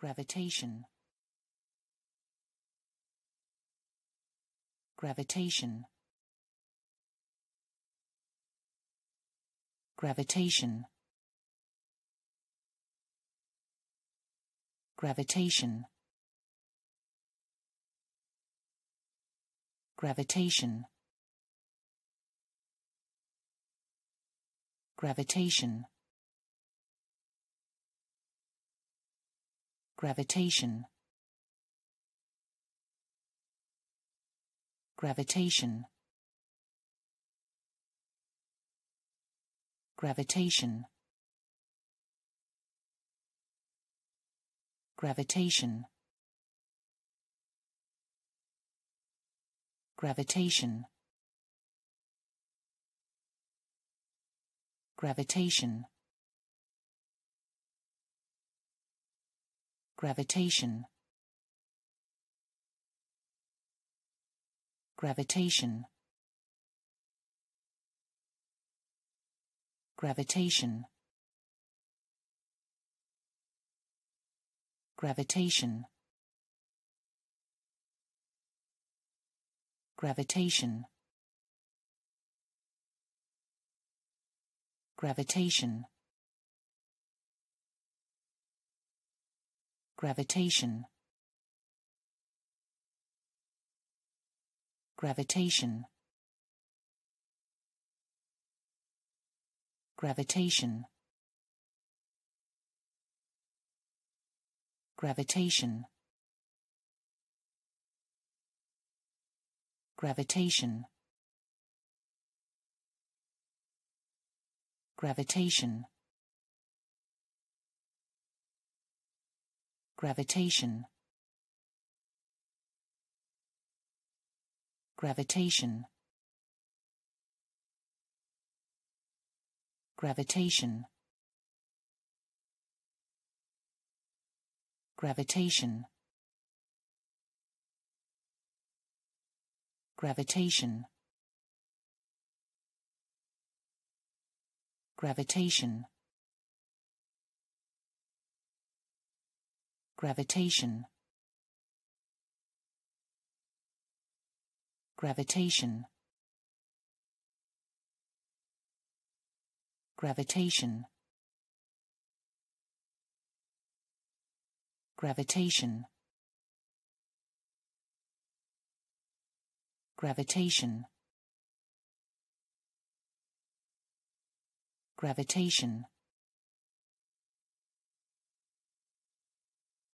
gravitation gravitation gravitation gravitation gravitation gravitation gravitation gravitation gravitation gravitation gravitation gravitation gravitation gravitation gravitation gravitation gravitation gravitation gravitation gravitation gravitation gravitation gravitation gravitation gravitation gravitation gravitation gravitation gravitation gravitation gravitation gravitation gravitation gravitation gravitation gravitation